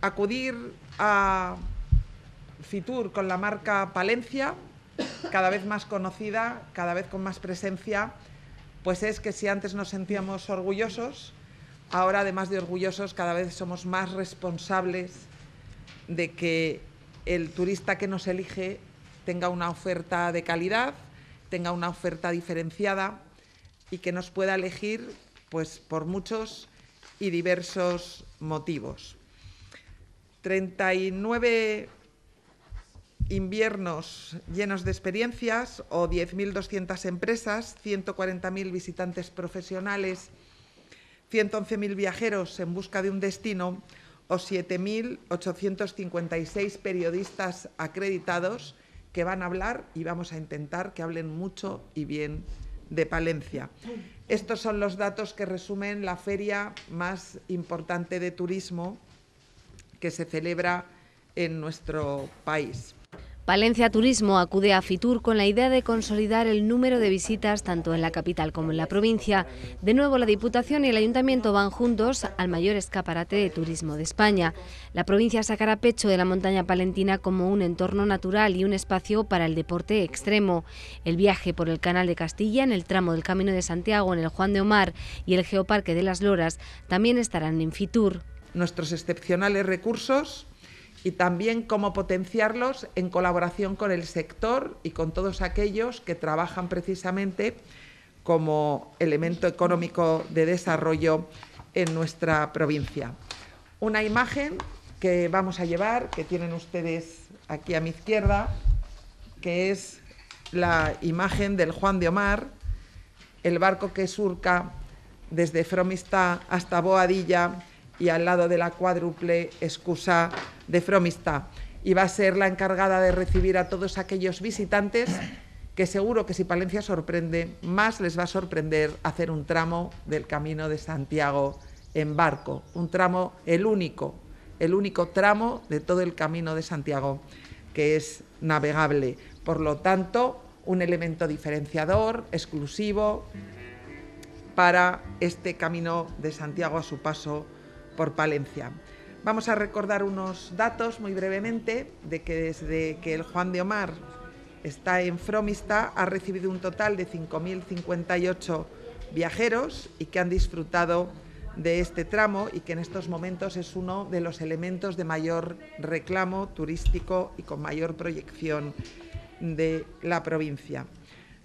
acudir a Fitur con la marca Palencia, cada vez más conocida, cada vez con más presencia, pues es que si antes nos sentíamos orgullosos, ahora además de orgullosos cada vez somos más responsables de que el turista que nos elige tenga una oferta de calidad, tenga una oferta diferenciada y que nos pueda elegir pues por muchos y diversos motivos. 39 inviernos llenos de experiencias o 10.200 empresas, 140.000 visitantes profesionales, 111.000 viajeros en busca de un destino o 7.856 periodistas acreditados que van a hablar y vamos a intentar que hablen mucho y bien de Palencia. Estos son los datos que resumen la feria más importante de turismo que se celebra en nuestro país. Valencia Turismo acude a Fitur con la idea de consolidar el número de visitas tanto en la capital como en la provincia. De nuevo, la Diputación y el Ayuntamiento van juntos al mayor escaparate de turismo de España. La provincia sacará pecho de la montaña palentina como un entorno natural y un espacio para el deporte extremo. El viaje por el Canal de Castilla en el tramo del Camino de Santiago en el Juan de Omar y el Geoparque de las Loras también estarán en Fitur nuestros excepcionales recursos y también cómo potenciarlos en colaboración con el sector y con todos aquellos que trabajan precisamente como elemento económico de desarrollo en nuestra provincia. Una imagen que vamos a llevar, que tienen ustedes aquí a mi izquierda, que es la imagen del Juan de Omar, el barco que surca desde Fromista hasta Boadilla y al lado de la cuádruple excusa de Fromista. Y va a ser la encargada de recibir a todos aquellos visitantes que seguro que si Palencia sorprende, más les va a sorprender hacer un tramo del Camino de Santiago en barco, un tramo el único, el único tramo de todo el Camino de Santiago que es navegable. Por lo tanto, un elemento diferenciador, exclusivo para este Camino de Santiago a su paso por Palencia. Vamos a recordar unos datos muy brevemente de que desde que el Juan de Omar está en Fromista ha recibido un total de 5.058 viajeros y que han disfrutado de este tramo y que en estos momentos es uno de los elementos de mayor reclamo turístico y con mayor proyección de la provincia.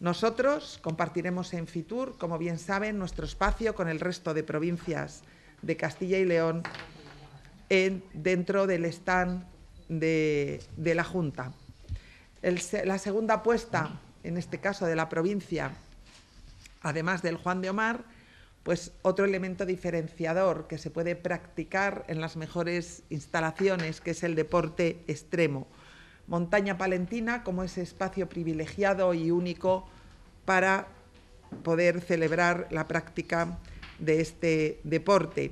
Nosotros compartiremos en Fitur, como bien saben, nuestro espacio con el resto de provincias de Castilla y León dentro del stand de, la Junta. la segunda apuesta, en este caso de la provincia, además del Juan de Omar, pues otro elemento diferenciador que se puede practicar en las mejores instalaciones, que es el deporte extremo. Montaña Palentina como ese espacio privilegiado y único para poder celebrar la práctica de este deporte.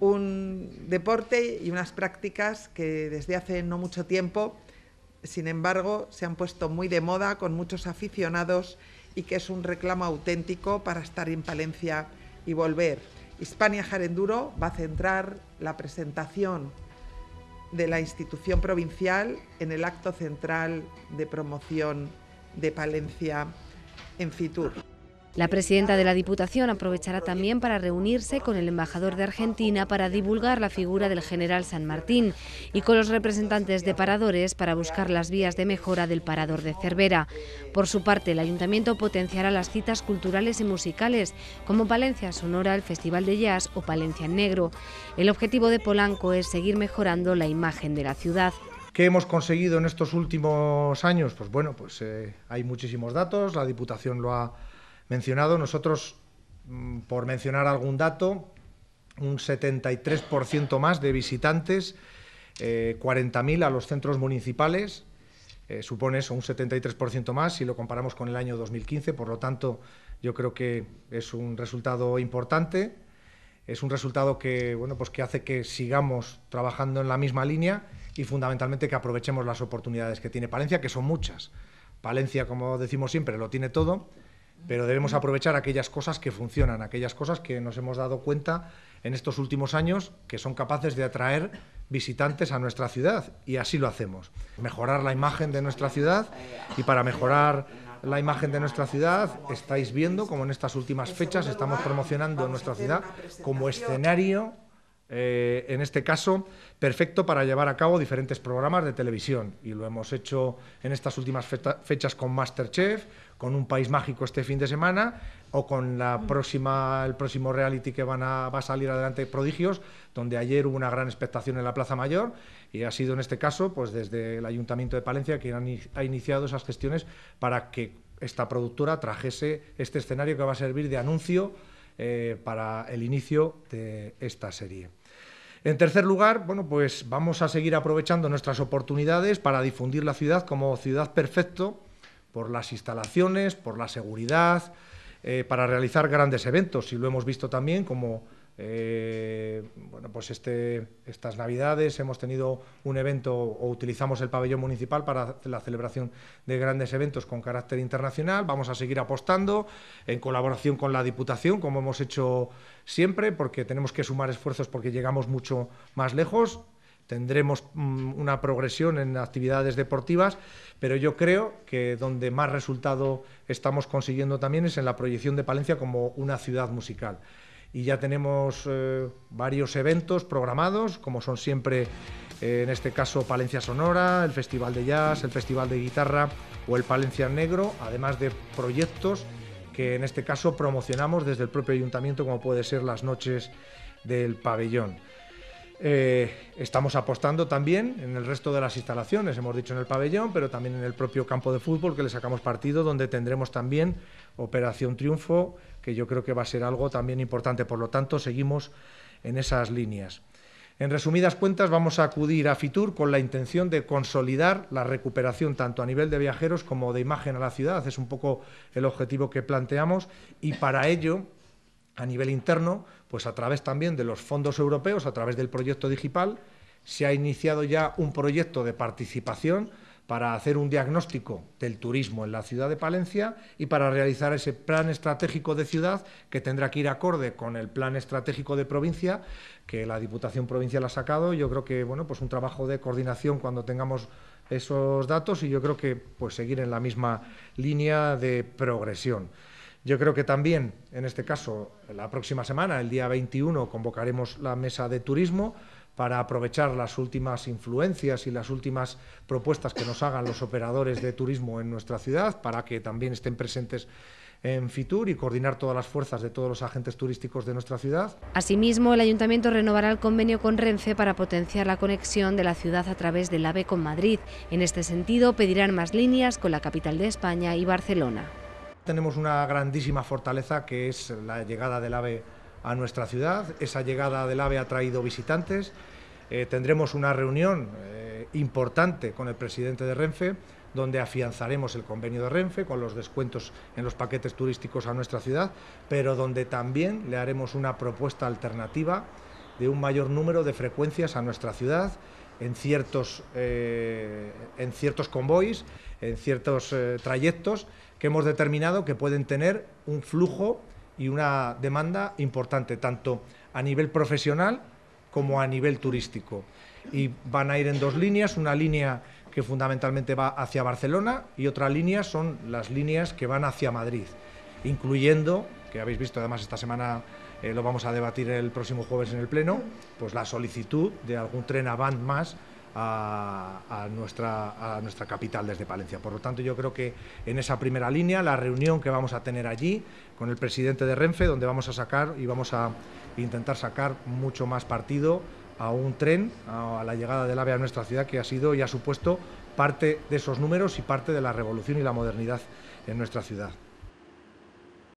Un deporte y unas prácticas que desde hace no mucho tiempo, sin embargo, se han puesto muy de moda con muchos aficionados y que es un reclamo auténtico para estar en Palencia y volver. Hispania Jarenduro va a centrar la presentación de la institución provincial en el acto central de promoción de Palencia en Fitur. La presidenta de la Diputación aprovechará también para reunirse con el embajador de Argentina para divulgar la figura del general San Martín y con los representantes de paradores para buscar las vías de mejora del parador de Cervera. Por su parte, el ayuntamiento potenciará las citas culturales y musicales como Palencia Sonora, el Festival de Jazz o Palencia Negro. El objetivo de Polanco es seguir mejorando la imagen de la ciudad. ¿Qué hemos conseguido en estos últimos años? Pues bueno, pues eh, hay muchísimos datos, la Diputación lo ha mencionado. Nosotros, mm, por mencionar algún dato, un 73% más de visitantes, 40.000 eh, a los centros municipales, eh, supone eso, un 73% más si lo comparamos con el año 2015, por lo tanto yo creo que es un resultado importante, es un resultado que, bueno, pues que hace que sigamos trabajando en la misma línea y fundamentalmente que aprovechemos las oportunidades que tiene Palencia, que son muchas. Palencia, como decimos siempre, lo tiene todo pero debemos mm. aprovechar aquellas cosas que funcionan, aquellas cosas que nos hemos dado cuenta en estos últimos años que son capaces de atraer visitantes a nuestra ciudad y así lo hacemos. Mejorar la imagen de nuestra ciudad y para mejorar la imagen de nuestra ciudad estáis viendo como en estas últimas fechas estamos promocionando nuestra ciudad como escenario eh, en este caso, perfecto para llevar a cabo diferentes programas de televisión. Y lo hemos hecho en estas últimas fechas con Masterchef, con Un País Mágico este fin de semana o con la próxima, el próximo reality que va a salir adelante Prodigios, donde ayer hubo una gran expectación en la Plaza Mayor y ha sido en este caso pues desde el Ayuntamiento de Palencia que ha iniciado esas gestiones para que esta productora trajese este escenario que va a servir de anuncio eh, para el inicio de esta serie. En tercer lugar, bueno, pues vamos a seguir aprovechando nuestras oportunidades para difundir la ciudad como ciudad perfecto por las instalaciones, por la seguridad, eh, para realizar grandes eventos, y lo hemos visto también como eh, bueno, pues este, estas Navidades hemos tenido un evento o utilizamos el pabellón municipal para la celebración de grandes eventos con carácter internacional. Vamos a seguir apostando en colaboración con la Diputación, como hemos hecho siempre, porque tenemos que sumar esfuerzos porque llegamos mucho más lejos. Tendremos mm, una progresión en actividades deportivas, pero yo creo que donde más resultado estamos consiguiendo también es en la proyección de Palencia como una ciudad musical y ya tenemos eh, varios eventos programados, como son siempre, eh, en este caso, Palencia Sonora, el Festival de Jazz, el Festival de Guitarra o el Palencia Negro, además de proyectos que en este caso promocionamos desde el propio ayuntamiento, como puede ser las noches del pabellón. Eh, estamos apostando también en el resto de las instalaciones, hemos dicho en el pabellón, pero también en el propio campo de fútbol que le sacamos partido, donde tendremos también Operación Triunfo, que yo creo que va a ser algo también importante. Por lo tanto, seguimos en esas líneas. En resumidas cuentas, vamos a acudir a Fitur con la intención de consolidar la recuperación tanto a nivel de viajeros como de imagen a la ciudad. Es un poco el objetivo que planteamos y para ello, a nivel interno, pues a través también de los fondos europeos, a través del proyecto digital, se ha iniciado ya un proyecto de participación para hacer un diagnóstico del turismo en la ciudad de Palencia y para realizar ese plan estratégico de ciudad que tendrá que ir acorde con el plan estratégico de provincia que la Diputación Provincial ha sacado. Yo creo que bueno, pues un trabajo de coordinación cuando tengamos esos datos y yo creo que pues seguir en la misma línea de progresión. Yo creo que también, en este caso, la próxima semana, el día 21, convocaremos la mesa de turismo para aprovechar las últimas influencias y las últimas propuestas que nos hagan los operadores de turismo en nuestra ciudad, para que también estén presentes en Fitur y coordinar todas las fuerzas de todos los agentes turísticos de nuestra ciudad. Asimismo, el ayuntamiento renovará el convenio con Renfe para potenciar la conexión de la ciudad a través del AVE con Madrid. En este sentido, pedirán más líneas con la capital de España y Barcelona. Tenemos una grandísima fortaleza que es la llegada del AVE a nuestra ciudad. Esa llegada del AVE ha traído visitantes. Eh, tendremos una reunión eh, importante con el presidente de Renfe, donde afianzaremos el convenio de Renfe con los descuentos en los paquetes turísticos a nuestra ciudad, pero donde también le haremos una propuesta alternativa de un mayor número de frecuencias a nuestra ciudad en ciertos, eh, en ciertos convoys, en ciertos eh, trayectos que hemos determinado que pueden tener un flujo y una demanda importante, tanto a nivel profesional como a nivel turístico. Y van a ir en dos líneas, una línea que fundamentalmente va hacia Barcelona y otra línea son las líneas que van hacia Madrid, incluyendo, que habéis visto además esta semana eh, lo vamos a debatir el próximo jueves en el Pleno, pues la solicitud de algún tren avant más a, a, nuestra, a nuestra capital desde Palencia. Por lo tanto, yo creo que en esa primera línea, la reunión que vamos a tener allí con el presidente de Renfe, donde vamos a sacar y vamos a intentar sacar mucho más partido a un tren, a, la llegada del AVE a nuestra ciudad, que ha sido y ha supuesto parte de esos números y parte de la revolución y la modernidad en nuestra ciudad.